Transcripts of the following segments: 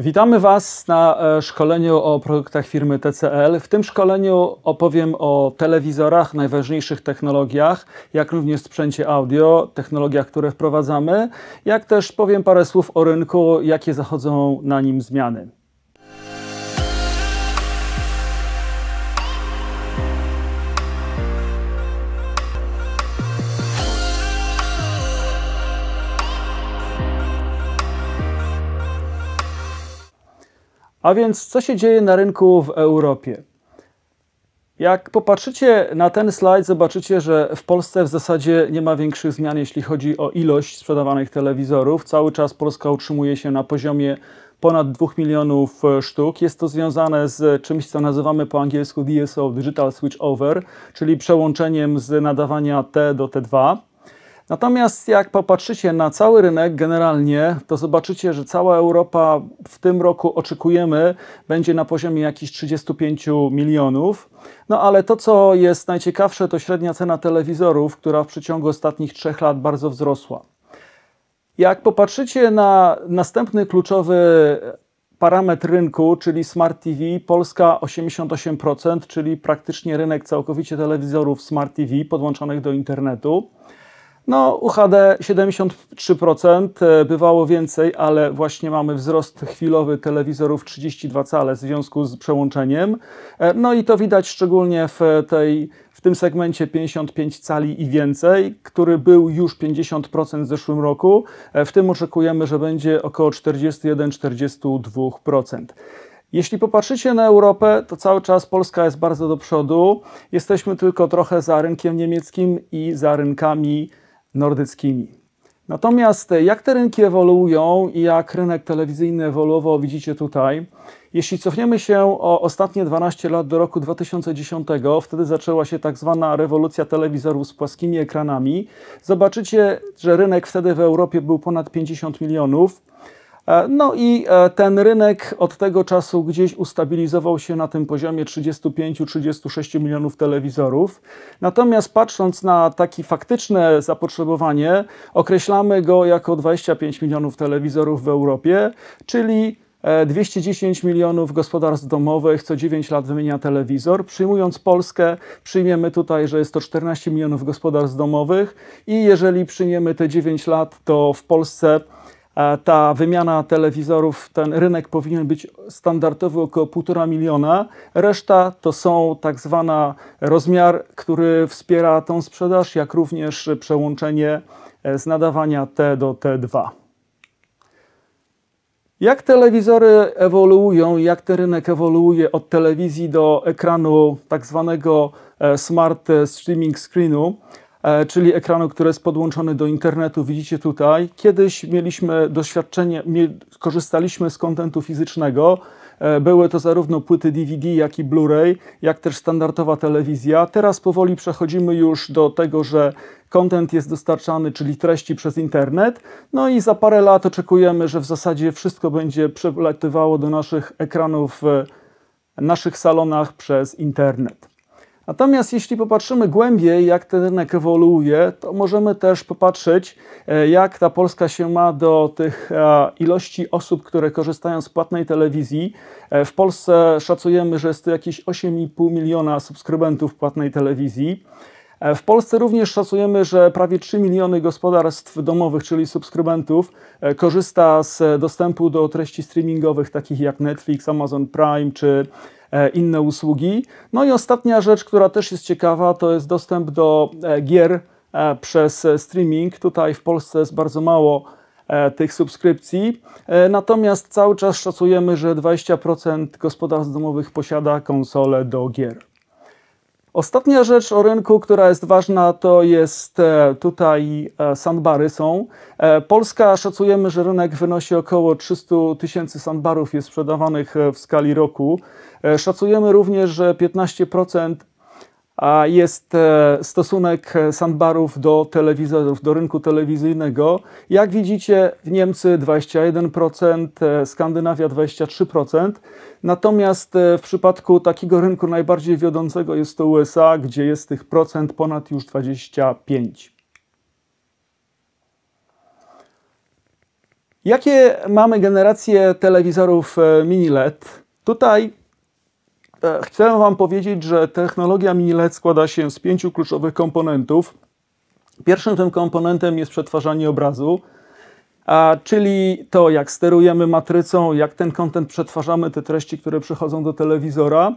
Witamy Was na e, szkoleniu o produktach firmy TCL. W tym szkoleniu opowiem o telewizorach, najważniejszych technologiach, jak również sprzęcie audio, technologiach, które wprowadzamy, jak też powiem parę słów o rynku, jakie zachodzą na nim zmiany. A więc co się dzieje na rynku w Europie? Jak popatrzycie na ten slajd, zobaczycie, że w Polsce w zasadzie nie ma większych zmian, jeśli chodzi o ilość sprzedawanych telewizorów. Cały czas Polska utrzymuje się na poziomie ponad 2 milionów e, sztuk. Jest to związane z czymś, co nazywamy po angielsku DSO, Digital Switch Over, czyli przełączeniem z nadawania T do T2. Natomiast jak popatrzycie na cały rynek generalnie, to zobaczycie, że cała Europa w tym roku oczekujemy będzie na poziomie jakichś 35 milionów. No ale to, co jest najciekawsze, to średnia cena telewizorów, która w przeciągu ostatnich trzech lat bardzo wzrosła. Jak popatrzycie na następny kluczowy parametr rynku, czyli Smart TV, Polska 88%, czyli praktycznie rynek całkowicie telewizorów Smart TV podłączonych do internetu. No, UHD 73%, e, bywało więcej, ale właśnie mamy wzrost chwilowy telewizorów 32 cale w związku z przełączeniem. E, no i to widać szczególnie w tej w tym segmencie 55 cali i więcej, który był już 50% w zeszłym roku. E, w tym oczekujemy, że będzie około 41-42%. Jeśli popatrzycie na Europę, to cały czas Polska jest bardzo do przodu. Jesteśmy tylko trochę za rynkiem niemieckim i za rynkami nordyckimi. Natomiast e, jak te rynki ewoluują i jak rynek telewizyjny ewoluował, widzicie tutaj. Jeśli cofniemy się o ostatnie 12 lat do roku 2010, wtedy zaczęła się tak zwana rewolucja telewizorów z płaskimi ekranami. Zobaczycie, że rynek wtedy w Europie był ponad 50 milionów. E, no i e, ten rynek od tego czasu gdzieś ustabilizował się na tym poziomie 35-36 milionów telewizorów. Natomiast patrząc na takie faktyczne zapotrzebowanie, określamy go jako 25 milionów telewizorów w Europie, czyli 210 e, milionów gospodarstw domowych co 9 lat wymienia telewizor. Przyjmując Polskę, przyjmiemy tutaj, że jest to 14 milionów gospodarstw domowych i jeżeli przyjmiemy te 9 lat, to w Polsce E, ta wymiana telewizorów, ten rynek powinien być standardowy około 1,5 miliona. Reszta to są tak zwana rozmiar, który wspiera tą sprzedaż, jak również przełączenie e, z nadawania T do T2. Jak telewizory ewoluują, jak ten rynek ewoluuje od telewizji do ekranu tak zwanego e, smart streaming screenu, E, czyli ekranu, który jest podłączony do internetu, widzicie tutaj. Kiedyś mieliśmy doświadczenie, korzystaliśmy z kontentu fizycznego, e, były to zarówno płyty DVD, jak i Blu-ray, jak też standardowa telewizja. Teraz powoli przechodzimy już do tego, że kontent jest dostarczany, czyli treści przez internet. No i za parę lat oczekujemy, że w zasadzie wszystko będzie przelatywało do naszych ekranów w naszych salonach przez internet. Natomiast jeśli popatrzymy głębiej, jak ten rynek ewoluuje, to możemy też popatrzeć, e, jak ta Polska się ma do tych e, ilości osób, które korzystają z płatnej telewizji. E, w Polsce szacujemy, że jest to jakieś 8,5 miliona subskrybentów płatnej telewizji. E, w Polsce również szacujemy, że prawie 3 miliony gospodarstw domowych, czyli subskrybentów, e, korzysta z dostępu do treści streamingowych takich jak Netflix, Amazon Prime czy e, inne usługi. No i ostatnia rzecz, która też jest ciekawa, to jest dostęp do gier przez streaming. Tutaj w Polsce jest bardzo mało tych subskrypcji. Natomiast cały czas szacujemy, że 20% gospodarstw domowych posiada konsole do gier. Ostatnia rzecz o rynku, która jest ważna, to jest e, tutaj e, sandbary są. E, Polska szacujemy, że rynek wynosi około 300 tysięcy sandbarów jest sprzedawanych w skali roku. Szacujemy również, że 15% a jest e, stosunek sandbarów do telewizorów, do rynku telewizyjnego. Jak widzicie, w Niemcy 21%, e, Skandynawia 23%. Natomiast e, w przypadku takiego rynku najbardziej wiodącego jest to USA, gdzie jest tych procent ponad już 25%. Jakie mamy generacje telewizorów mini LED? Tutaj tak. Chcę Wam powiedzieć, że technologia mini LED składa się z pięciu kluczowych komponentów. Pierwszym tym komponentem jest przetwarzanie obrazu, czyli to, jak sterujemy matrycą, jak ten kontent przetwarzamy, te treści, które przychodzą do telewizora.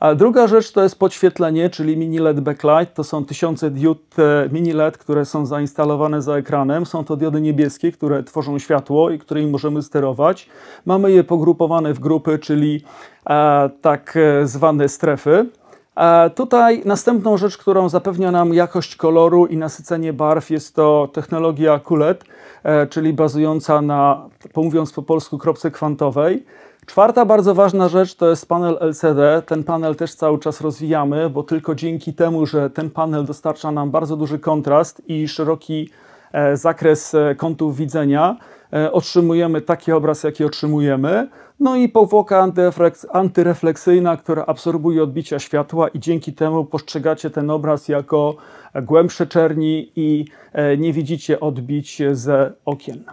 A druga rzecz to jest podświetlenie, czyli mini LED backlight. To są tysiące diod e, mini LED, które są zainstalowane za ekranem. Są to diody niebieskie, które tworzą światło i którymi możemy sterować. Mamy je pogrupowane w grupy, czyli e, tak e, zwane strefy. E, tutaj następną rzecz, którą zapewnia nam jakość koloru i nasycenie barw jest to technologia QLED, e, czyli bazująca na, mówiąc po polsku, kropce kwantowej. Czwarta bardzo ważna rzecz to jest panel LCD. Ten panel też cały czas rozwijamy, bo tylko dzięki temu, że ten panel dostarcza nam bardzo duży kontrast i szeroki e, zakres e, kątów widzenia, e, otrzymujemy taki obraz, jaki otrzymujemy. No i powłoka antyrefleksyjna, która absorbuje odbicia światła i dzięki temu postrzegacie ten obraz jako głębsze czerni i nie widzicie odbić ze okien.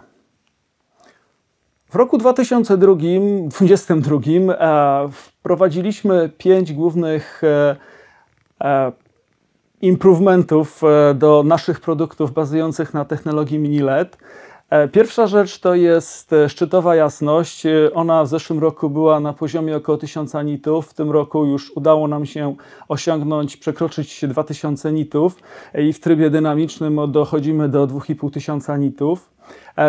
W roku 2002, 2022 e, wprowadziliśmy pięć głównych e, e, improvementów do naszych produktów bazujących na technologii mini LED. E, pierwsza rzecz to jest e, szczytowa jasność. E, ona w zeszłym roku była na poziomie około 1000 nitów. W tym roku już udało nam się osiągnąć, przekroczyć 2000 nitów i w trybie dynamicznym dochodzimy do 2500 nitów.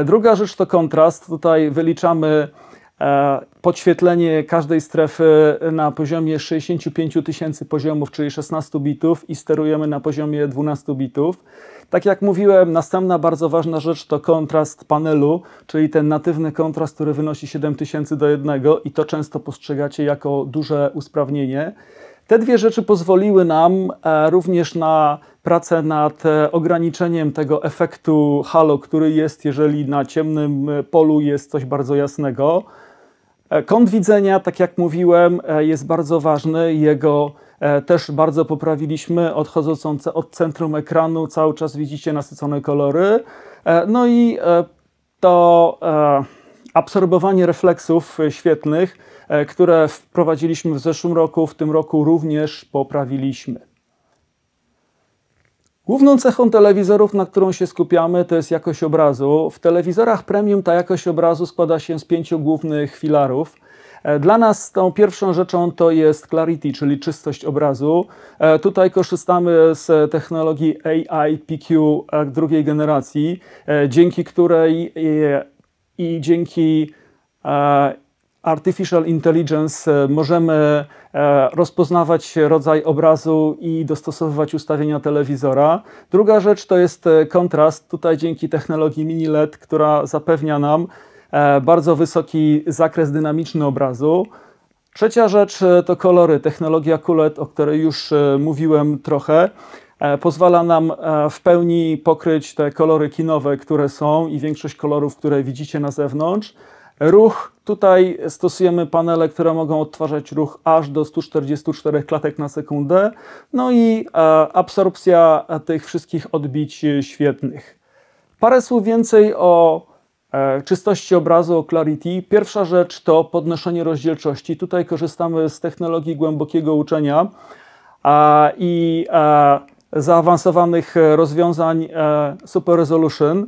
Druga rzecz to kontrast. Tutaj wyliczamy podświetlenie każdej strefy na poziomie 65 tysięcy poziomów, czyli 16 bitów i sterujemy na poziomie 12 bitów. Tak jak mówiłem, następna bardzo ważna rzecz to kontrast panelu, czyli ten natywny kontrast, który wynosi 7000 do 1 i to często postrzegacie jako duże usprawnienie. Te dwie rzeczy pozwoliły nam e, również na pracę nad e, ograniczeniem tego efektu halo, który jest, jeżeli na ciemnym e, polu jest coś bardzo jasnego. Kąt widzenia, tak jak mówiłem, jest bardzo ważny. Jego E, też bardzo poprawiliśmy, odchodzące od centrum ekranu, cały czas widzicie nasycone kolory. E, no i e, to absorbowanie refleksów świetnych, które wprowadziliśmy w zeszłym roku, w tym roku również poprawiliśmy. Główną cechą telewizorów, na którą się skupiamy, to jest jakość obrazu. W telewizorach premium ta jakość obrazu składa się z pięciu głównych filarów – E, dla nas tą pierwszą rzeczą to jest clarity, czyli czystość obrazu. E, tutaj korzystamy z technologii AI PQ e, drugiej generacji, dzięki której i, i dzięki Artificial Intelligence możemy rozpoznawać rodzaj obrazu i dostosowywać ustawienia telewizora. Druga rzecz to jest kontrast, tutaj dzięki technologii mini LED, która zapewnia nam E, bardzo wysoki zakres dynamiczny obrazu. Trzecia rzecz e, to kolory. Technologia QLED, o której już e, mówiłem trochę, pozwala nam w pełni pokryć te kolory kinowe, które są i większość kolorów, które widzicie na zewnątrz. Ruch, tutaj stosujemy panele, które mogą odtwarzać ruch aż do 144 klatek na sekundę. No i absorpcja tych wszystkich odbić świetnych. Parę słów więcej o E, czystości obrazu o Clarity. Pierwsza rzecz to podnoszenie rozdzielczości. Tutaj korzystamy z technologii głębokiego uczenia i e, zaawansowanych rozwiązań e, Super Resolution.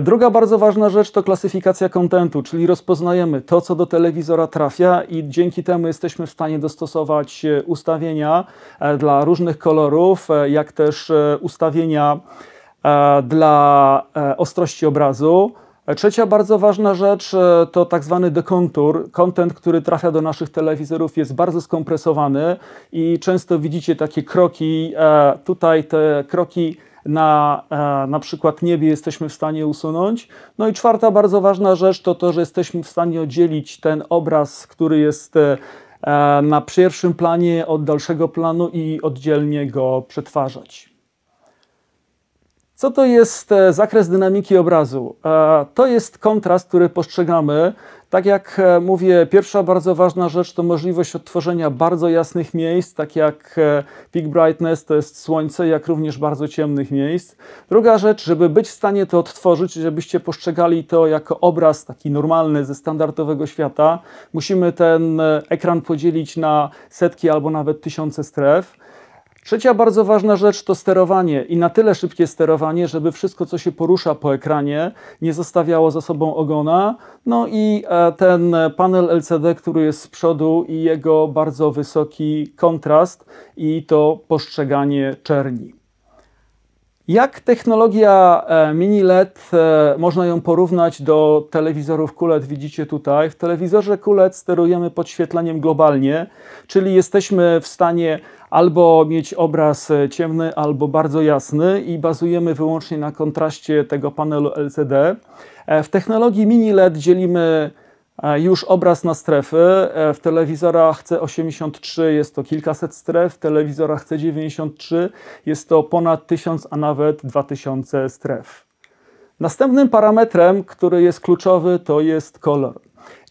Druga bardzo ważna rzecz to klasyfikacja kontentu, czyli rozpoznajemy to, co do telewizora trafia i dzięki temu jesteśmy w stanie dostosować ustawienia dla różnych kolorów, jak też ustawienia dla ostrości obrazu. E, trzecia bardzo ważna rzecz e, to tak zwany dekontur. Kontent, który trafia do naszych telewizorów jest bardzo skompresowany i często widzicie takie kroki. E, tutaj te kroki na, na przykład niebie jesteśmy w stanie usunąć. No i czwarta bardzo ważna rzecz to to, że jesteśmy w stanie oddzielić ten obraz, który jest na pierwszym planie od dalszego planu i oddzielnie go przetwarzać. Co to jest e, zakres dynamiki obrazu? E, to jest kontrast, który postrzegamy. Tak jak e, mówię, pierwsza bardzo ważna rzecz to możliwość odtworzenia bardzo jasnych miejsc, tak jak peak brightness to jest słońce, jak również bardzo ciemnych miejsc. Druga rzecz, żeby być w stanie to odtworzyć, żebyście postrzegali to jako obraz taki normalny ze standardowego świata, musimy ten ekran podzielić na setki albo nawet tysiące stref. Trzecia bardzo ważna rzecz to sterowanie i na tyle szybkie sterowanie, żeby wszystko, co się porusza po ekranie, nie zostawiało za sobą ogona. No i e, ten panel LCD, który jest z przodu i jego bardzo wysoki kontrast i to postrzeganie czerni. Jak technologia e, mini LED, e, można ją porównać do telewizorów QLED, widzicie tutaj. W telewizorze QLED sterujemy podświetleniem globalnie, czyli jesteśmy w stanie albo mieć obraz e, ciemny, albo bardzo jasny i bazujemy wyłącznie na kontraście tego panelu LCD. W technologii mini LED dzielimy E, już obraz na strefy. E, w telewizorach C83 jest to kilkaset stref, w telewizorach C93 jest to ponad 1000, a nawet 2000 stref. Następnym parametrem, który jest kluczowy, to jest kolor.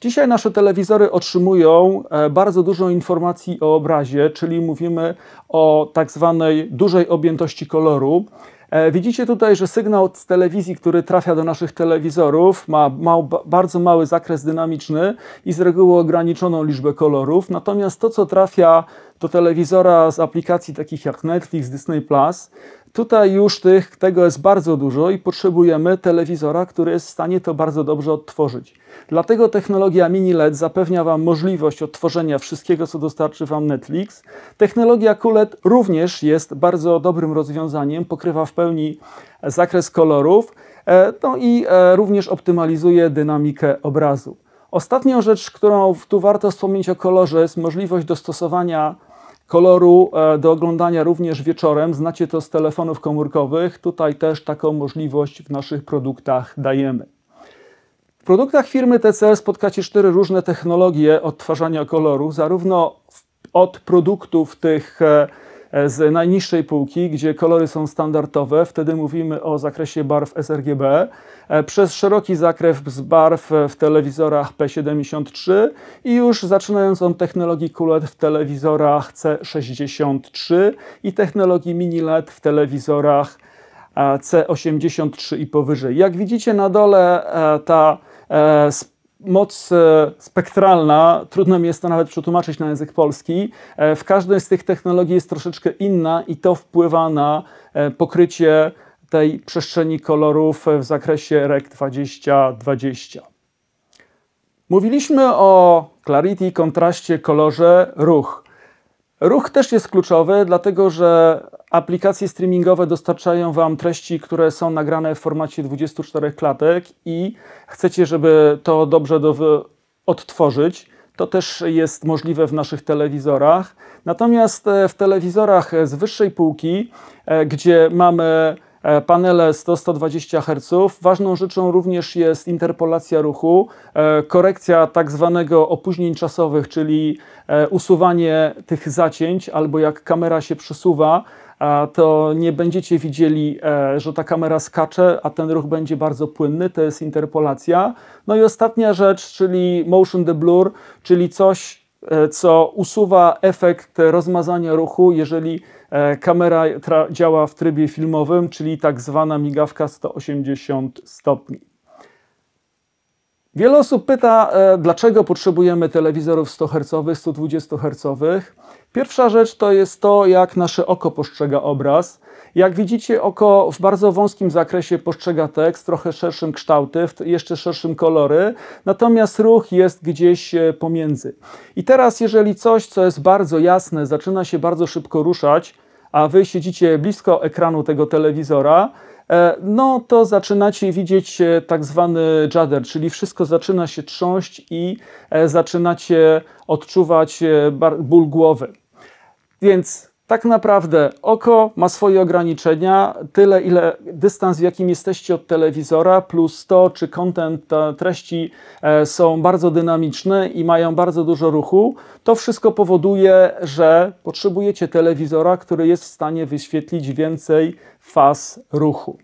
Dzisiaj nasze telewizory otrzymują e, bardzo dużo informacji o obrazie, czyli mówimy o tak zwanej dużej objętości koloru. E, widzicie tutaj, że sygnał z telewizji, który trafia do naszych telewizorów, ma mał, bardzo mały zakres dynamiczny i z reguły ograniczoną liczbę kolorów. Natomiast to, co trafia do telewizora z aplikacji takich jak Netflix, Disney Plus, Tutaj już tych, tego jest bardzo dużo i potrzebujemy telewizora, który jest w stanie to bardzo dobrze odtworzyć. Dlatego technologia mini LED zapewnia Wam możliwość odtworzenia wszystkiego, co dostarczy Wam Netflix. Technologia QLED również jest bardzo dobrym rozwiązaniem, pokrywa w pełni e, zakres kolorów e, no i e, również optymalizuje dynamikę obrazu. Ostatnią rzecz, którą tu warto wspomnieć o kolorze, jest możliwość dostosowania Koloru e, do oglądania również wieczorem, znacie to z telefonów komórkowych. Tutaj też taką możliwość w naszych produktach dajemy. W produktach firmy TCL spotkacie cztery różne technologie odtwarzania koloru, zarówno od produktów tych e, E, z najniższej półki, gdzie kolory są standardowe, wtedy mówimy o zakresie barw sRGB, e, przez szeroki zakres barw w telewizorach P73 i już zaczynając od technologii QLED w telewizorach C63 i technologii mini LED w telewizorach e, C83 i powyżej. Jak widzicie na dole ta moc e, spektralna, trudno mi jest to nawet przetłumaczyć na język polski. E, w każdej z tych technologii jest troszeczkę inna i to wpływa na e, pokrycie tej przestrzeni kolorów w zakresie REC 2020. Mówiliśmy o clarity, kontraście, kolorze, ruch. Ruch też jest kluczowy, dlatego że Aplikacje streamingowe dostarczają Wam treści, które są nagrane w formacie 24 klatek i chcecie, żeby to dobrze odtworzyć. To też jest możliwe w naszych telewizorach. Natomiast e, w telewizorach e, z wyższej półki, e, gdzie mamy panele 100-120 Hz. Ważną rzeczą również jest interpolacja ruchu, korekcja tak zwanego opóźnień czasowych, czyli usuwanie tych zacięć albo jak kamera się przesuwa, to nie będziecie widzieli, e, że ta kamera skacze, a ten ruch będzie bardzo płynny, to jest interpolacja. No i ostatnia rzecz, czyli motion deblur, czyli coś, e, co usuwa efekt rozmazania ruchu, jeżeli e, kamera działa w trybie filmowym, czyli tak zwana migawka 180 stopni. Wiele osób pyta, dlaczego potrzebujemy telewizorów 100 Hz, 120 Hz. Pierwsza rzecz to jest to, jak nasze oko postrzega obraz. Jak widzicie, oko w bardzo wąskim zakresie postrzega tekst, trochę szerszym kształty, jeszcze szerszym kolory, natomiast ruch jest gdzieś e, pomiędzy. I teraz, jeżeli coś, co jest bardzo jasne, zaczyna się bardzo szybko ruszać, a wy siedzicie blisko ekranu tego telewizora, E, no to zaczynacie widzieć e, tak zwany judder, czyli wszystko zaczyna się trząść i e, zaczynacie odczuwać ból głowy. Więc tak naprawdę oko ma swoje ograniczenia, tyle ile dystans, w jakim jesteście od telewizora, plus to, czy content, treści e, są bardzo dynamiczne i mają bardzo dużo ruchu, to wszystko powoduje, że potrzebujecie telewizora, który jest w stanie wyświetlić więcej faz ruchu.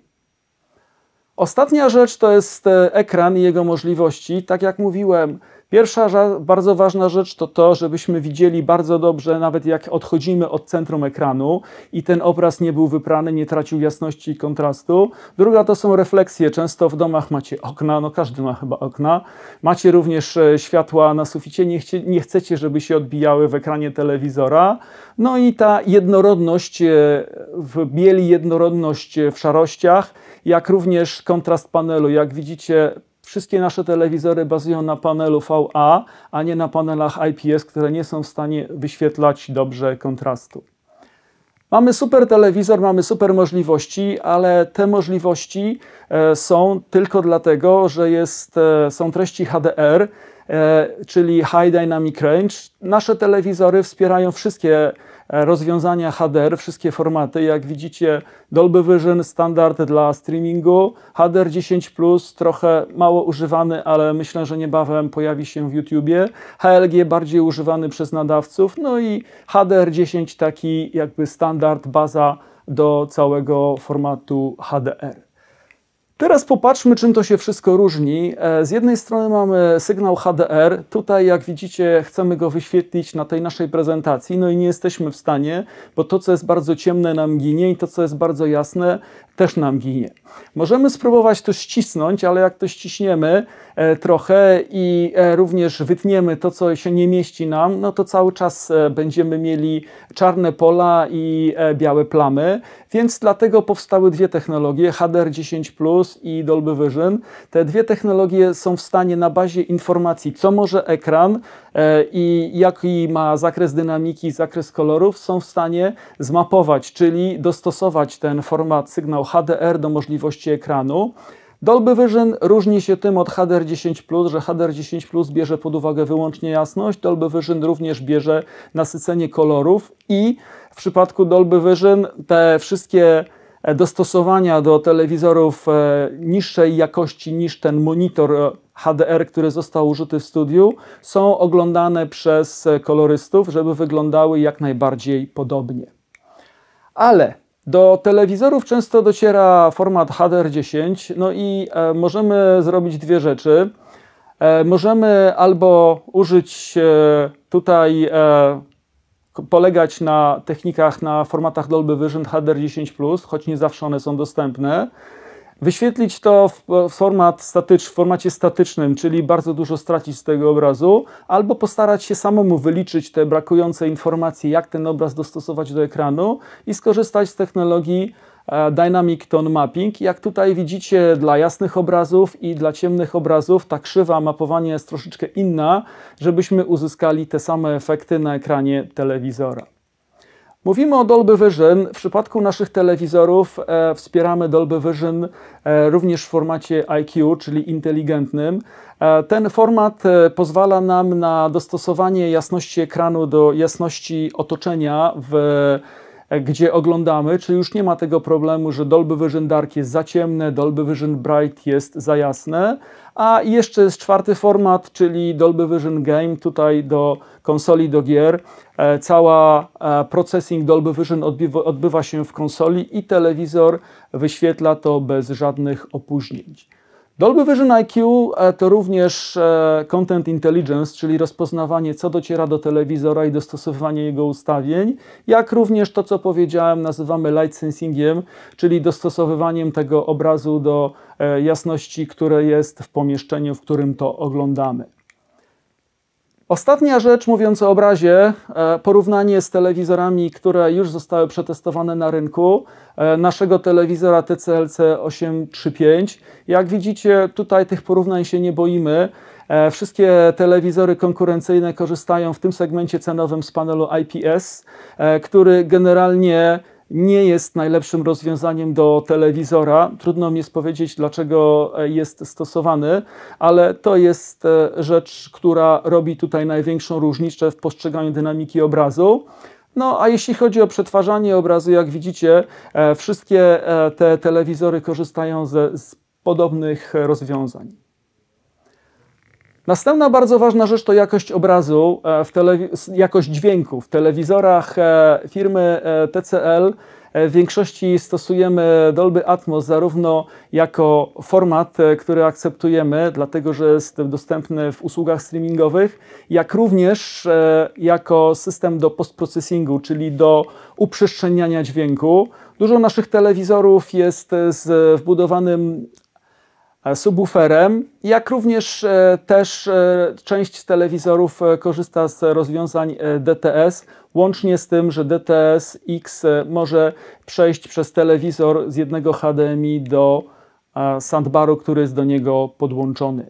Ostatnia rzecz to jest e, ekran i jego możliwości. Tak jak mówiłem, Pierwsza bardzo ważna rzecz to to, żebyśmy widzieli bardzo dobrze, nawet jak odchodzimy od centrum ekranu i ten obraz nie był wyprany, nie tracił jasności i kontrastu. Druga to są refleksje. Często w domach macie okna, no każdy ma chyba okna. Macie również e, światła na suficie, nie, chcie, nie chcecie, żeby się odbijały w ekranie telewizora. No i ta jednorodność e, w bieli, jednorodność e, w szarościach, jak również kontrast panelu. Jak widzicie, Wszystkie nasze telewizory bazują na panelu VA, a nie na panelach IPS, które nie są w stanie wyświetlać dobrze kontrastu. Mamy super telewizor, mamy super możliwości, ale te możliwości e, są tylko dlatego, że jest, e, są treści HDR, E, czyli High Dynamic Range. Nasze telewizory wspierają wszystkie e, rozwiązania HDR, wszystkie formaty. Jak widzicie, Dolby Vision standard dla streamingu, HDR 10, trochę mało używany, ale myślę, że niebawem pojawi się w YouTubie. HLG bardziej używany przez nadawców, no i HDR 10 taki jakby standard, baza do całego formatu HDR. Teraz popatrzmy, czym to się wszystko różni. E, z jednej strony mamy sygnał HDR. Tutaj, jak widzicie, chcemy go wyświetlić na tej naszej prezentacji, no i nie jesteśmy w stanie, bo to, co jest bardzo ciemne, nam ginie i to, co jest bardzo jasne, też nam ginie. Możemy spróbować to ścisnąć, ale jak to ściśniemy e, trochę i e, również wytniemy to, co się nie mieści nam, no to cały czas będziemy mieli czarne pola i białe plamy. Więc dlatego powstały dwie technologie, HDR10 i Dolby Vision. Te dwie technologie są w stanie na bazie informacji, co może ekran e, i jaki ma zakres dynamiki, zakres kolorów, są w stanie zmapować, czyli dostosować ten format, sygnał HDR do możliwości ekranu. Dolby Vision różni się tym od HDR10+, że HDR10+, Plus bierze pod uwagę wyłącznie jasność, Dolby Vision również bierze nasycenie kolorów i w przypadku Dolby Vision te wszystkie e, dostosowania do telewizorów e, niższej jakości niż ten monitor e, HDR, który został użyty w studiu, są oglądane przez kolorystów, żeby wyglądały jak najbardziej podobnie. Ale do telewizorów często dociera format HDR10, no i e, możemy zrobić dwie rzeczy. E, możemy albo użyć e, tutaj, e, polegać na technikach, na formatach Dolby Vision HDR10+, choć nie zawsze one są dostępne. Wyświetlić to w, format statycz, w formacie statycznym, czyli bardzo dużo stracić z tego obrazu, albo postarać się samemu wyliczyć te brakujące informacje, jak ten obraz dostosować do ekranu i skorzystać z technologii e, Dynamic Tone Mapping. Jak tutaj widzicie, dla jasnych obrazów i dla ciemnych obrazów ta krzywa mapowania jest troszeczkę inna, żebyśmy uzyskali te same efekty na ekranie telewizora. Mówimy o Dolby Vision. W przypadku naszych telewizorów e, wspieramy Dolby Vision e, również w formacie IQ, czyli inteligentnym. E, ten format e, pozwala nam na dostosowanie jasności ekranu do jasności otoczenia w E, gdzie oglądamy, czy już nie ma tego problemu, że Dolby Vision Dark jest za ciemne, Dolby Vision Bright jest za jasne, a jeszcze jest czwarty format, czyli Dolby Vision Game, tutaj do konsoli, do gier. E, cała e, processing Dolby Vision odbywa, odbywa się w konsoli i telewizor wyświetla to bez żadnych opóźnień. Dolby Vision IQ e, to również e, content intelligence, czyli rozpoznawanie, co dociera do telewizora i dostosowywanie jego ustawień, jak również to, co powiedziałem, nazywamy light sensingiem, czyli dostosowywaniem tego obrazu do e, jasności, które jest w pomieszczeniu, w którym to oglądamy. Ostatnia rzecz, mówiąc o obrazie, e, porównanie z telewizorami, które już zostały przetestowane na rynku, e, naszego telewizora TCLC 835. Jak widzicie, tutaj tych porównań się nie boimy. E, wszystkie telewizory konkurencyjne korzystają w tym segmencie cenowym z panelu IPS, który generalnie nie jest najlepszym rozwiązaniem do telewizora. Trudno mi jest powiedzieć, dlaczego e, jest stosowany, ale to jest e, rzecz, która robi tutaj największą różnicę w postrzeganiu dynamiki obrazu. No, a jeśli chodzi o przetwarzanie obrazu, jak widzicie, e, wszystkie te telewizory korzystają z, z podobnych rozwiązań. Następna bardzo ważna rzecz to jakość obrazu, e, w jakość dźwięku. W telewizorach e, firmy e, TCL w większości stosujemy Dolby Atmos zarówno jako format, który akceptujemy, dlatego że jest dostępny w usługach streamingowych, jak również jako system do postprocesingu, czyli do uprzestrzeniania dźwięku. Dużo naszych telewizorów jest z wbudowanym E, subwooferem, jak również e, też e, część telewizorów korzysta z rozwiązań DTS, łącznie z tym, że DTS-X może przejść przez telewizor z jednego HDMI do sandbaru, który jest do niego podłączony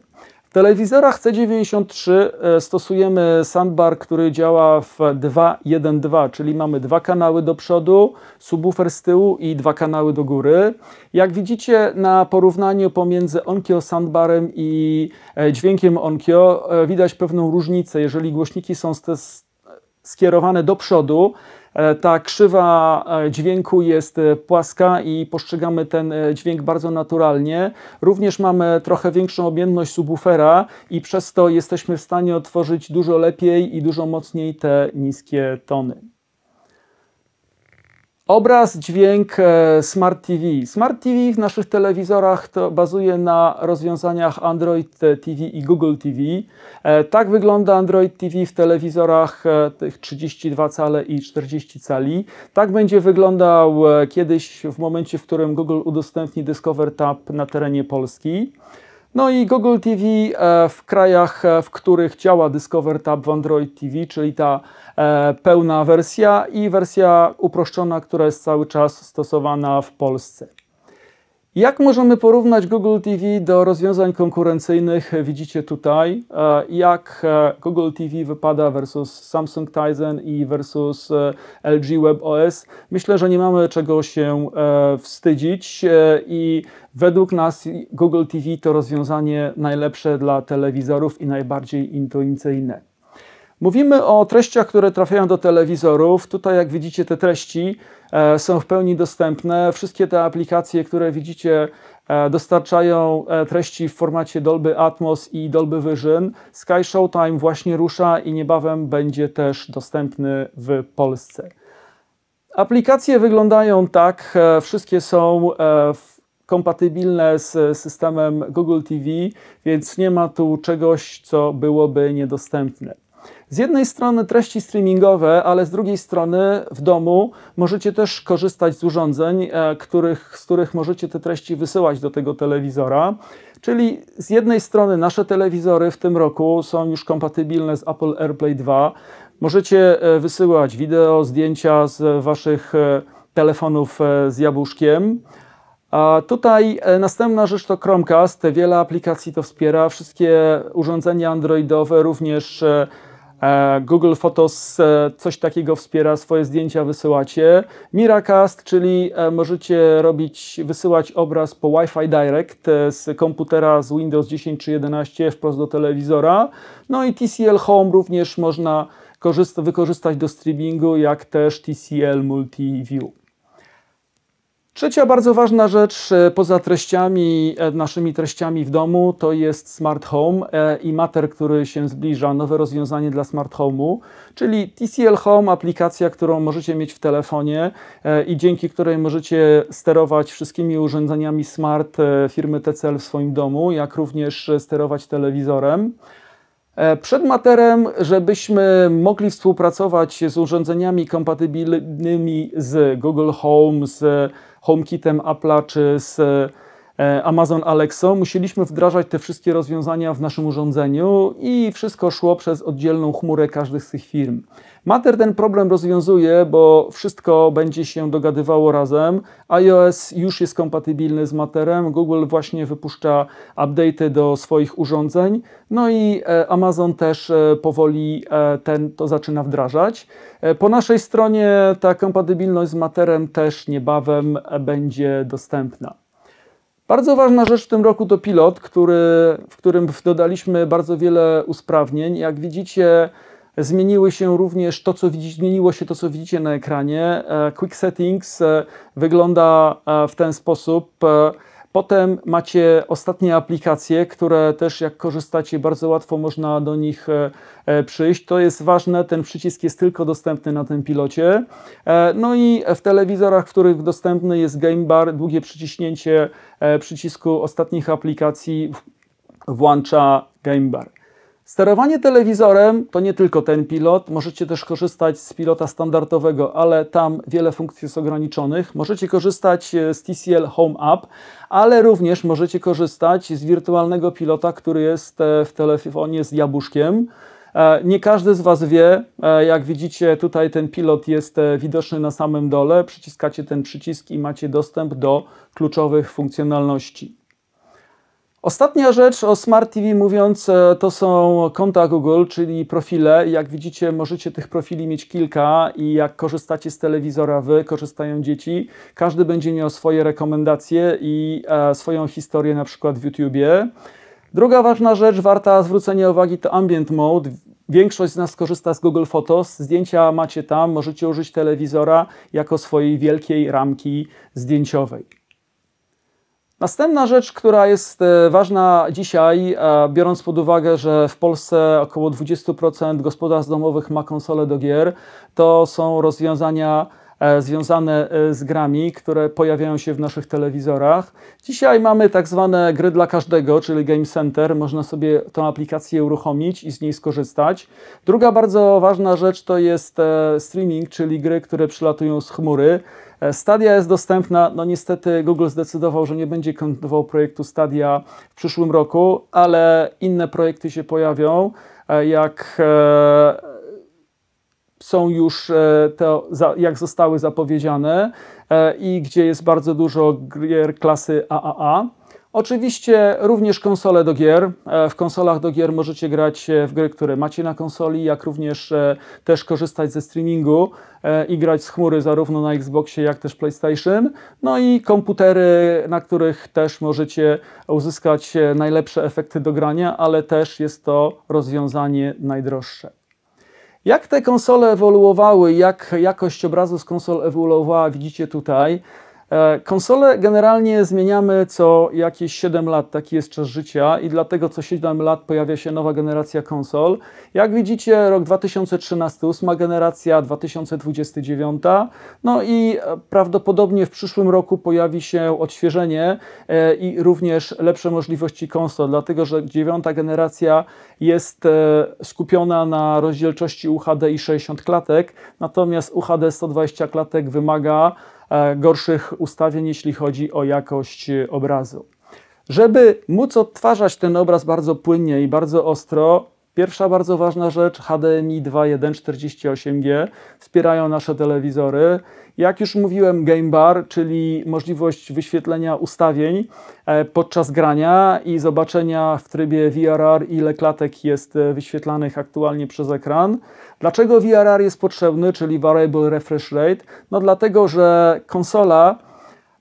telewizora C93 e, stosujemy sandbar, który działa w 2.1.2, czyli mamy dwa kanały do przodu, subwoofer z tyłu i dwa kanały do góry. Jak widzicie na porównaniu pomiędzy Onkyo sandbarem i e, dźwiękiem Onkyo e, widać pewną różnicę. Jeżeli głośniki są z skierowane do przodu. E, ta krzywa e, dźwięku jest e, płaska i postrzegamy ten dźwięk bardzo naturalnie. Również mamy trochę większą objętość subwoofera i przez to jesteśmy w stanie otworzyć dużo lepiej i dużo mocniej te niskie tony. Obraz, dźwięk e, Smart TV. Smart TV w naszych telewizorach to bazuje na rozwiązaniach Android TV i Google TV. E, tak wygląda Android TV w telewizorach e, tych 32 cale i 40 cali. Tak będzie wyglądał kiedyś w momencie, w którym Google udostępni Discover Tab na terenie Polski. No i Google TV e, w krajach, e, w których działa Discover Tab w Android TV, czyli ta e, pełna wersja i wersja uproszczona, która jest cały czas stosowana w Polsce. Jak możemy porównać Google TV do rozwiązań konkurencyjnych? Widzicie tutaj, e, jak e, Google TV wypada versus Samsung Tizen i versus e, LG WebOS. Myślę, że nie mamy czego się wstydzić i według nas Google TV to rozwiązanie najlepsze dla telewizorów i najbardziej intuicyjne. Mówimy o treściach, które trafiają do telewizorów. Tutaj, jak widzicie, te treści e, są w pełni dostępne. Wszystkie te aplikacje, które widzicie, e, dostarczają e, treści w formacie Dolby Atmos i Dolby Vision. Sky Showtime właśnie rusza i niebawem będzie też dostępny w Polsce. Aplikacje wyglądają tak, wszystkie są kompatybilne z systemem Google TV, więc nie ma tu czegoś, co byłoby niedostępne. Z jednej strony treści streamingowe, ale z drugiej strony w domu możecie też korzystać z urządzeń, e, których, z których możecie te treści wysyłać do tego telewizora. Czyli z jednej strony nasze telewizory w tym roku są już kompatybilne z Apple AirPlay 2. Możecie e, wysyłać wideo, zdjęcia z waszych e, telefonów z jabłuszkiem. A tutaj następna rzecz to Chromecast. Wiele aplikacji to wspiera. Wszystkie urządzenia androidowe również E, Google Photos e, coś takiego wspiera, swoje zdjęcia wysyłacie. Miracast, czyli e, możecie robić, wysyłać obraz po Wi-Fi Direct z komputera z Windows 10 czy 11 wprost do telewizora. No i TCL Home również można wykorzystać do streamingu, jak też TCL Multiview. Trzecia bardzo ważna rzecz e, poza treściami, e, naszymi treściami w domu to jest smart home e, i mater, który się zbliża, nowe rozwiązanie dla smart home'u, czyli TCL Home, aplikacja, którą możecie mieć w telefonie i dzięki której możecie sterować wszystkimi urządzeniami smart firmy TCL w swoim domu, jak również sterować telewizorem. Przed materem, żebyśmy mogli współpracować z urządzeniami kompatybilnymi z Google Home, z HomeKitem Apple czy z e, Amazon Alexa. musieliśmy wdrażać te wszystkie rozwiązania w naszym urządzeniu i wszystko szło przez oddzielną chmurę każdych z tych firm. Mater ten problem rozwiązuje, bo wszystko będzie się dogadywało razem. iOS już jest kompatybilny z Materem, Google właśnie wypuszcza update'y do swoich urządzeń, no i e, Amazon też e, powoli e, ten to zaczyna wdrażać. Po naszej stronie ta kompatybilność z Materem też niebawem będzie dostępna. Bardzo ważna rzecz w tym roku to pilot, który, w którym dodaliśmy bardzo wiele usprawnień. Jak widzicie, Zmieniły się również to, co widzicie, zmieniło się to, co widzicie na ekranie. E, quick Settings e, wygląda e, w ten sposób. Potem macie ostatnie aplikacje, które też jak korzystacie bardzo łatwo można do nich przyjść. To jest ważne, ten przycisk jest tylko dostępny na tym pilocie. No i w telewizorach, w których dostępny jest Game Bar, długie przyciśnięcie przycisku ostatnich aplikacji włącza Game Bar. Sterowanie telewizorem to nie tylko ten pilot, możecie też korzystać z pilota standardowego, ale tam wiele funkcji jest ograniczonych. Możecie korzystać e, z TCL Home App, ale również możecie korzystać z wirtualnego pilota, który jest e, w telefonie z jabłuszkiem. E, nie każdy z Was wie, jak widzicie tutaj ten pilot jest widoczny na samym dole, przyciskacie ten przycisk i macie dostęp do kluczowych funkcjonalności. Ostatnia rzecz o Smart TV mówiąc, e, to są konta Google, czyli profile. Jak widzicie, możecie tych profili mieć kilka i jak korzystacie z telewizora wy, korzystają dzieci. Każdy będzie miał swoje rekomendacje i e, swoją historię na przykład w YouTubie. Druga ważna rzecz, warta zwrócenia uwagi, to Ambient Mode. Większość z nas korzysta z Google Photos. Zdjęcia macie tam, możecie użyć telewizora jako swojej wielkiej ramki zdjęciowej. Następna rzecz, która jest e, ważna dzisiaj, e, biorąc pod uwagę, że w Polsce około 20% gospodarstw domowych ma konsole do gier, to są rozwiązania E, związane e, z grami, które pojawiają się w naszych telewizorach. Dzisiaj mamy tak zwane gry dla każdego, czyli Game Center. Można sobie tą aplikację uruchomić i z niej skorzystać. Druga bardzo ważna rzecz to jest e, streaming, czyli gry, które przylatują z chmury. Stadia jest dostępna, no niestety Google zdecydował, że nie będzie kontynuował projektu Stadia w przyszłym roku, ale inne projekty się pojawią, jak są już e, te, jak zostały zapowiedziane e, i gdzie jest bardzo dużo gier klasy AAA. Oczywiście również konsole do gier. E, w konsolach do gier możecie grać w gry, które macie na konsoli, jak również też korzystać ze streamingu i grać z chmury zarówno na Xboxie, jak też PlayStation. No i komputery, na których też możecie uzyskać najlepsze efekty do grania, ale też jest to rozwiązanie najdroższe. Jak te konsole ewoluowały, jak jakość obrazu z konsol ewoluowała, widzicie tutaj. E, konsole generalnie zmieniamy co jakieś 7 lat, taki jest czas życia i dlatego co 7 lat pojawia się nowa generacja konsol. Jak widzicie rok 2013, 8 generacja, 2029, no i e, prawdopodobnie w przyszłym roku pojawi się odświeżenie e, i również lepsze możliwości konsol, dlatego że 9 generacja jest skupiona na rozdzielczości UHD i 60 klatek, natomiast UHD 120 klatek wymaga E, gorszych ustawień, jeśli chodzi o jakość obrazu. Żeby móc odtwarzać ten obraz bardzo płynnie i bardzo ostro, Pierwsza bardzo ważna rzecz HDMI 2.1 48G wspierają nasze telewizory. Jak już mówiłem, Game Bar, czyli możliwość wyświetlenia ustawień e, podczas grania i zobaczenia w trybie VRR, ile klatek jest e, wyświetlanych aktualnie przez ekran. Dlaczego VRR jest potrzebny, czyli Variable Refresh Rate? No dlatego, że konsola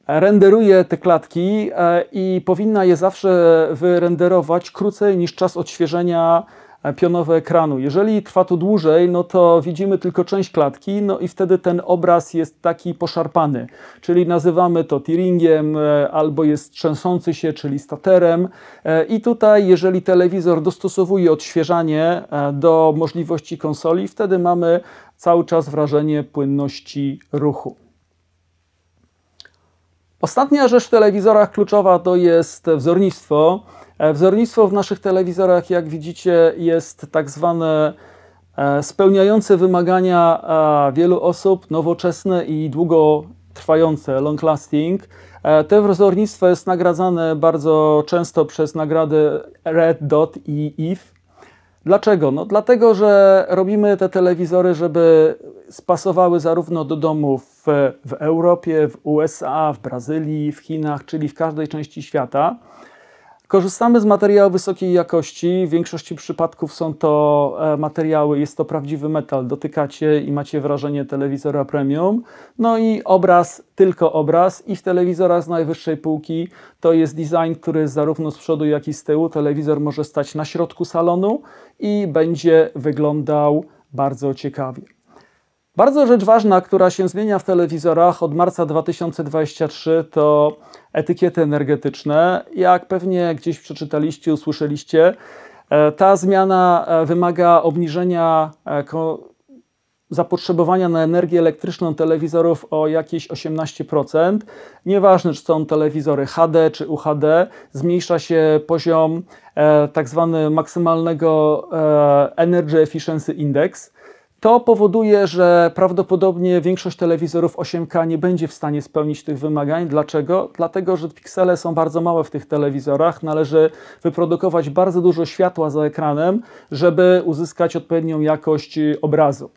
e, renderuje te klatki e, i powinna je zawsze wyrenderować krócej niż czas odświeżenia E, pionowe ekranu. Jeżeli trwa to dłużej, no to widzimy tylko część klatki, no i wtedy ten obraz jest taki poszarpany, czyli nazywamy to tearingiem e, albo jest trzęsący się, czyli staterem. E, I tutaj, jeżeli telewizor dostosowuje odświeżanie do możliwości konsoli, wtedy mamy cały czas wrażenie płynności ruchu. Ostatnia rzecz w telewizorach kluczowa to jest wzornictwo. E, wzornictwo w naszych telewizorach, jak widzicie, jest tak zwane e, spełniające wymagania e, wielu osób, nowoczesne i długotrwające, long lasting. Te wzornictwo jest nagradzane bardzo często przez nagrady Red Dot i IF. Dlaczego? No dlatego, że robimy te telewizory, żeby spasowały zarówno do domów w Europie, w USA, w Brazylii, w Chinach, czyli w każdej części świata. Korzystamy z materiału wysokiej jakości. W większości przypadków są to e, materiały, jest to prawdziwy metal. Dotykacie i macie wrażenie telewizora premium. No i obraz, tylko obraz. I w telewizorach z najwyższej półki to jest design, który zarówno z przodu, jak i z tyłu. Telewizor może stać na środku salonu i będzie wyglądał bardzo ciekawie. Bardzo rzecz ważna, która się zmienia w telewizorach od marca 2023 to etykiety energetyczne. Jak pewnie gdzieś przeczytaliście, usłyszeliście, e, ta zmiana e, wymaga obniżenia e, zapotrzebowania na energię elektryczną telewizorów o jakieś 18%. Nieważne, czy są telewizory HD czy UHD, zmniejsza się poziom tzw. tak zwany maksymalnego Energy Efficiency Index. To powoduje, że prawdopodobnie większość telewizorów 8K nie będzie w stanie spełnić tych wymagań. Dlaczego? Dlatego, że piksele są bardzo małe w tych telewizorach. Należy wyprodukować bardzo dużo światła za ekranem, żeby uzyskać odpowiednią jakość obrazu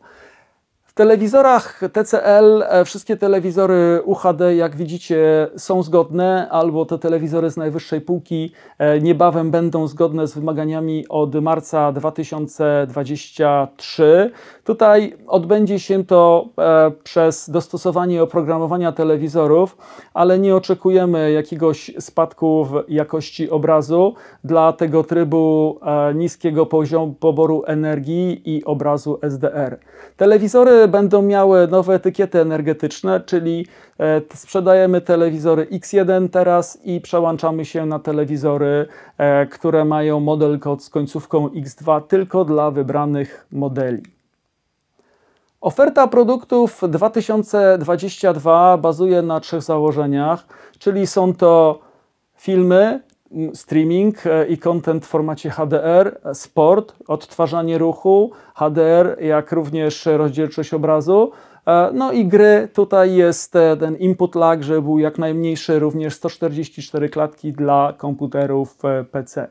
telewizorach TCL e, wszystkie telewizory UHD, jak widzicie, są zgodne, albo te telewizory z najwyższej półki e, niebawem będą zgodne z wymaganiami od marca 2023. Tutaj odbędzie się to e, przez dostosowanie oprogramowania telewizorów, ale nie oczekujemy jakiegoś spadku w jakości obrazu dla tego trybu niskiego poziomu poboru energii i obrazu SDR. Telewizory będą miały nowe etykiety energetyczne, czyli e, sprzedajemy telewizory X1 teraz i przełączamy się na telewizory, e, które mają model kod z końcówką X2 tylko dla wybranych modeli. Oferta produktów 2022 bazuje na trzech założeniach, czyli są to filmy, streaming e, i content w formacie HDR, e, sport, odtwarzanie ruchu, HDR, jak również rozdzielczość obrazu. E, no i gry, tutaj jest ten input lag, żeby był jak najmniejszy, również 144 klatki dla komputerów PC.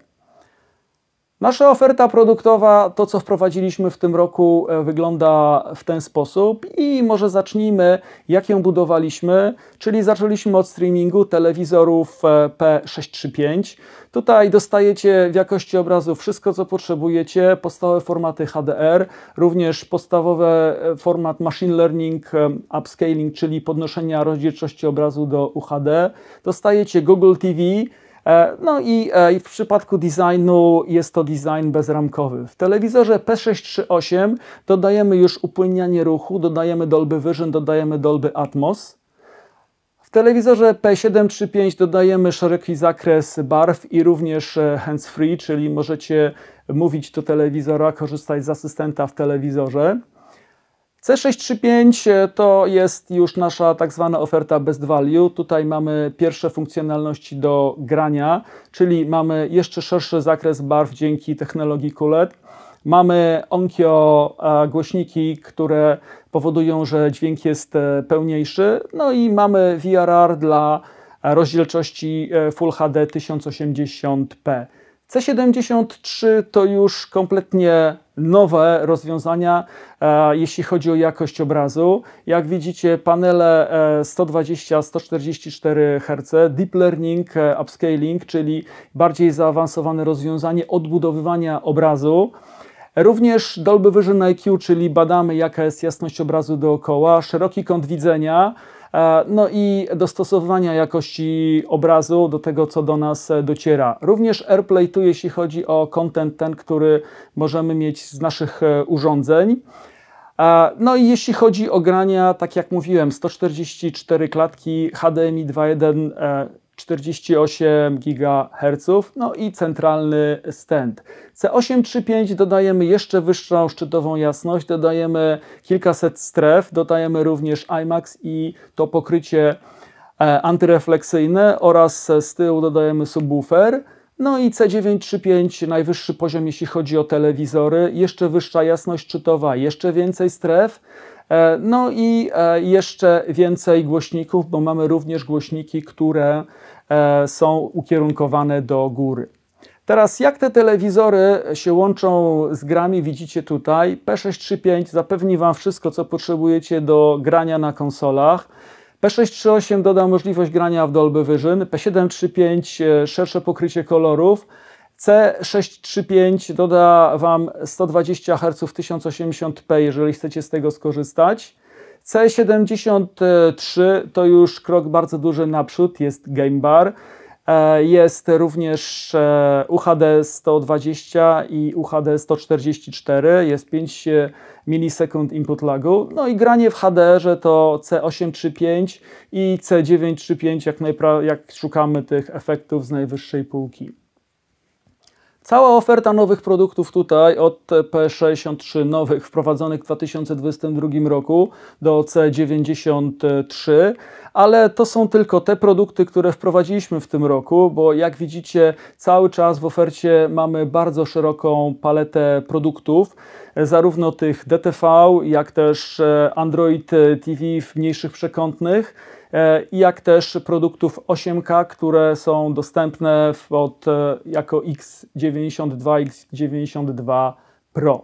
Nasza oferta produktowa, to co wprowadziliśmy w tym roku, e, wygląda w ten sposób i może zacznijmy, jak ją budowaliśmy, czyli zaczęliśmy od streamingu telewizorów e, P635. Tutaj dostajecie w jakości obrazu wszystko, co potrzebujecie, podstawowe formaty HDR, również podstawowy e, format machine learning upscaling, czyli podnoszenia rozdzielczości obrazu do UHD. Dostajecie Google TV, E, no e, i w przypadku designu jest to design bezramkowy. W telewizorze P638 dodajemy już upłynnianie ruchu, dodajemy Dolby Vision, dodajemy Dolby Atmos. W telewizorze P735 dodajemy szeroki zakres barw i również e, hands-free, czyli możecie mówić do telewizora, korzystać z asystenta w telewizorze. C635 e, to jest już nasza tak zwana oferta best value. Tutaj mamy pierwsze funkcjonalności do grania, czyli mamy jeszcze szerszy zakres barw dzięki technologii QLED. Mamy Onkyo głośniki, które powodują, że dźwięk jest e, pełniejszy. No i mamy VRR dla e, rozdzielczości Full HD 1080p. C73 to już kompletnie nowe rozwiązania, e, jeśli chodzi o jakość obrazu. Jak widzicie, panele 120-144 e, Hz, deep learning, e, upscaling, czyli bardziej zaawansowane rozwiązanie odbudowywania obrazu. Również Dolby Vision IQ, czyli badamy jaka jest jasność obrazu dookoła, szeroki kąt widzenia, E, no i dostosowania jakości obrazu do tego, co do nas e, dociera. Również AirPlay tu, jeśli chodzi o content ten, który możemy mieć z naszych e, urządzeń. No i jeśli chodzi o grania, tak jak mówiłem, 144 klatki HDMI 2.1 48 GHz, no i centralny stent. C835 dodajemy jeszcze wyższą szczytową jasność, dodajemy kilkaset stref, dodajemy również IMAX i to pokrycie e, antyrefleksyjne oraz z tyłu dodajemy subwoofer. No i C935, najwyższy poziom jeśli chodzi o telewizory, jeszcze wyższa jasność szczytowa, jeszcze więcej stref. E, no i e, jeszcze więcej głośników, bo mamy również głośniki, które e, są ukierunkowane do góry. Teraz jak te telewizory się łączą z grami widzicie tutaj. P635 zapewni Wam wszystko co potrzebujecie do grania na konsolach. P638 doda możliwość grania w Dolby Vision, P735 szersze pokrycie kolorów, C635 doda Wam 120 Hz 1080p, jeżeli chcecie z tego skorzystać. C73 to już krok bardzo duży naprzód, jest Game Bar. E, jest również e, UHD 120 i UHD 144, jest 5 e, milisekund input lagu. No i granie w HDR-ze to C835 i C935, jak, jak szukamy tych efektów z najwyższej półki. Cała oferta nowych produktów tutaj od P63 nowych wprowadzonych w 2022 roku do C93, ale to są tylko te produkty, które wprowadziliśmy w tym roku, bo jak widzicie cały czas w ofercie mamy bardzo szeroką paletę produktów, e, zarówno tych DTV, jak też e, Android TV w mniejszych przekątnych. E, jak też produktów 8K, które są dostępne od e, jako X92, X92 Pro.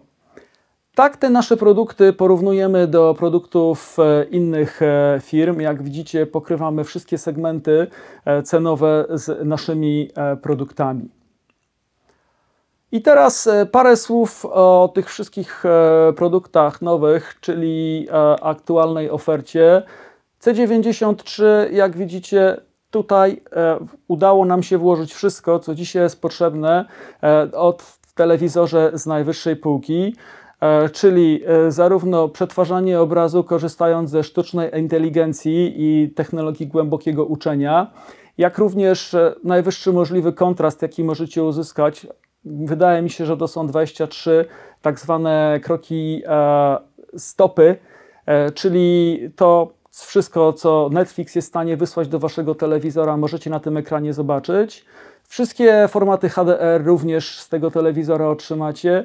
Tak te nasze produkty porównujemy do produktów e, innych firm. Jak widzicie, pokrywamy wszystkie segmenty cenowe z naszymi produktami. I teraz parę słów o tych wszystkich produktach nowych, czyli aktualnej ofercie. C93, jak widzicie, tutaj e, udało nam się włożyć wszystko, co dzisiaj jest potrzebne e, od telewizorze z najwyższej półki e, czyli zarówno przetwarzanie obrazu korzystając ze sztucznej inteligencji i technologii głębokiego uczenia, jak również najwyższy możliwy kontrast, jaki możecie uzyskać. Wydaje mi się, że to są 23 tak zwane kroki stopy, czyli to wszystko, co Netflix jest w stanie wysłać do waszego telewizora, możecie na tym ekranie zobaczyć. Wszystkie formaty HDR również z tego telewizora otrzymacie.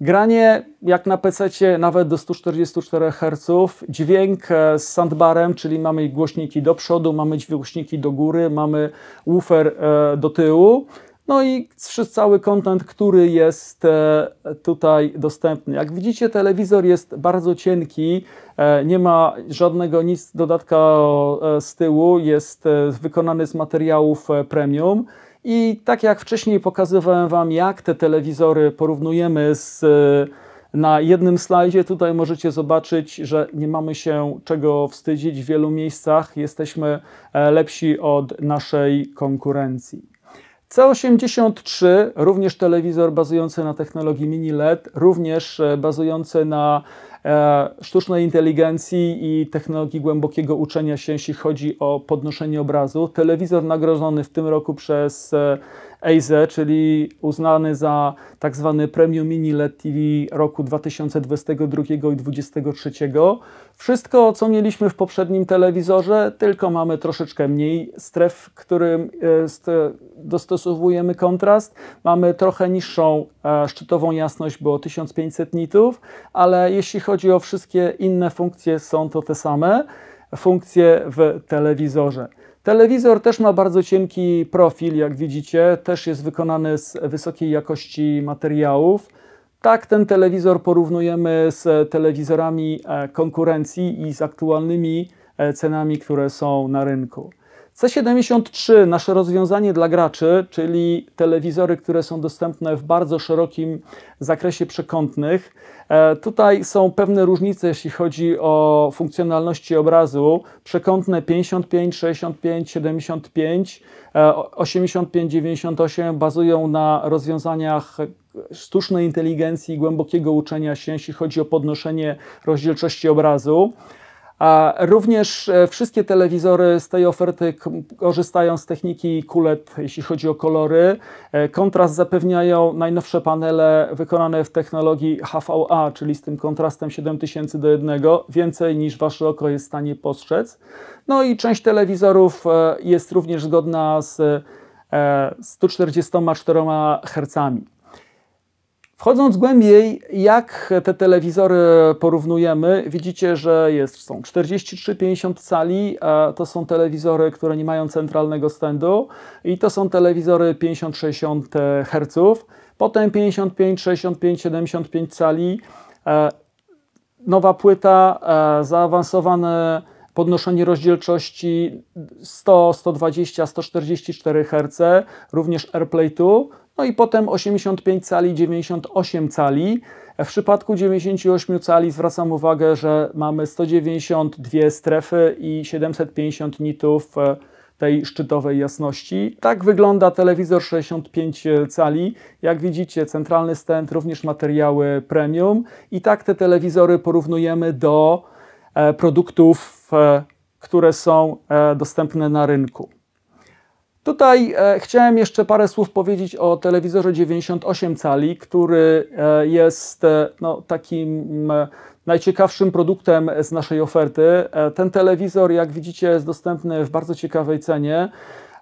Granie jak na PC, nawet do 144 Hz, dźwięk e, z sandbarem, czyli mamy głośniki do przodu, mamy głośniki do góry, mamy woofer e, do tyłu. No i cały kontent, który jest e, tutaj dostępny. Jak widzicie, telewizor jest bardzo cienki, e, nie ma żadnego nic dodatka e, z tyłu, jest wykonany z materiałów premium. I tak jak wcześniej pokazywałem Wam, jak te telewizory porównujemy z na jednym slajdzie tutaj możecie zobaczyć, że nie mamy się czego wstydzić. W wielu miejscach jesteśmy lepsi od naszej konkurencji. C83, również telewizor bazujący na technologii mini LED, również e, bazujący na e, sztucznej inteligencji i technologii głębokiego uczenia się, jeśli chodzi o podnoszenie obrazu. Telewizor nagrożony w tym roku przez e, EIZE, czyli uznany za tak zwany premium mini LED TV roku 2022 i 2023. Wszystko, co mieliśmy w poprzednim telewizorze, tylko mamy troszeczkę mniej stref, w którym e, dostosowujemy kontrast. Mamy trochę niższą e, szczytową jasność, bo 1500 nitów, ale jeśli chodzi o wszystkie inne funkcje, są to te same funkcje w telewizorze. Telewizor też ma bardzo cienki profil, jak widzicie, też jest wykonany z wysokiej jakości materiałów. Tak ten telewizor porównujemy z telewizorami e, konkurencji i z aktualnymi e, cenami, które są na rynku. C73, nasze rozwiązanie dla graczy, czyli telewizory, które są dostępne w bardzo szerokim zakresie przekątnych. E, tutaj są pewne różnice, jeśli chodzi o funkcjonalności obrazu. Przekątne 55, 65, 75, 85, 98 bazują na rozwiązaniach sztucznej inteligencji i głębokiego uczenia się, jeśli chodzi o podnoszenie rozdzielczości obrazu. A również e, wszystkie telewizory z tej oferty korzystają z techniki kulet, jeśli chodzi o kolory. E, kontrast zapewniają najnowsze panele wykonane w technologii HVA, czyli z tym kontrastem 7000 do 1, więcej niż Wasze oko jest w stanie postrzec. No i część telewizorów e, jest również zgodna z 144 Hz. Wchodząc głębiej, jak te telewizory porównujemy, widzicie, że jest, są 43-50 cali, to są telewizory, które nie mają centralnego stędu i to są telewizory 50-60 e, Hz, potem 55, 65, 75 cali, nowa płyta, e, zaawansowane podnoszenie rozdzielczości 100, 120, 144 Hz, również AirPlay 2, no i potem 85 cali, 98 cali. W przypadku 98 cali zwracam uwagę, że mamy 192 strefy i 750 nitów e, tej szczytowej jasności. Tak wygląda telewizor 65 e, cali. Jak widzicie, centralny stent, również materiały premium. I tak te telewizory porównujemy do e, produktów, które są dostępne na rynku. Tutaj e, chciałem jeszcze parę słów powiedzieć o telewizorze 98 cali, który e, jest e, no, takim najciekawszym produktem z naszej oferty. E, ten telewizor, jak widzicie, jest dostępny w bardzo ciekawej cenie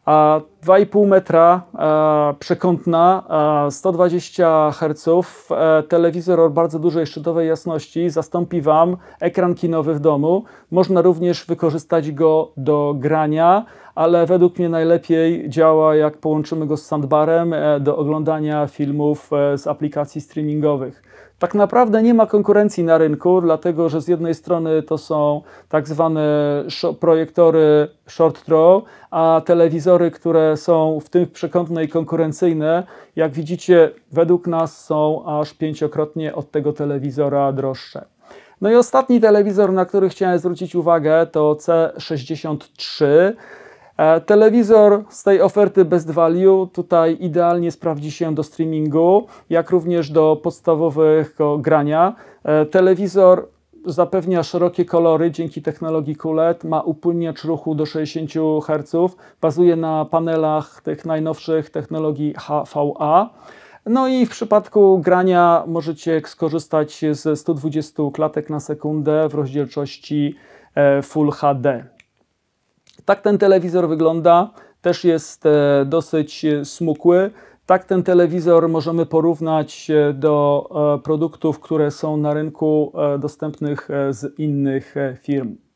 a 2,5 metra e, przekątna, 120 e, Hz, e, telewizor o bardzo dużej szczytowej jasności zastąpi Wam ekran kinowy w domu. Można również wykorzystać go do grania, ale według mnie najlepiej działa jak połączymy go z sandbarem do oglądania filmów z aplikacji streamingowych. Tak naprawdę nie ma konkurencji na rynku, dlatego że z jednej strony to są tak zwane projektory short throw, a telewizory, które są w tym przekątnej konkurencyjne, jak widzicie, według nas są aż pięciokrotnie od tego telewizora droższe. No i ostatni telewizor, na który chciałem zwrócić uwagę, to C63. E, telewizor z tej oferty Best Value tutaj idealnie sprawdzi się do streamingu, jak również do podstawowego grania. E, telewizor zapewnia szerokie kolory dzięki technologii QLED, ma upłynniacz ruchu do 60 Hz, bazuje na panelach tych najnowszych technologii HVA. No i w przypadku grania możecie skorzystać ze 120 klatek na sekundę w rozdzielczości e, Full HD. Tak ten telewizor wygląda, też jest e, dosyć e, smukły. Tak ten telewizor możemy porównać e, do produktów, które są na rynku dostępnych z innych firm.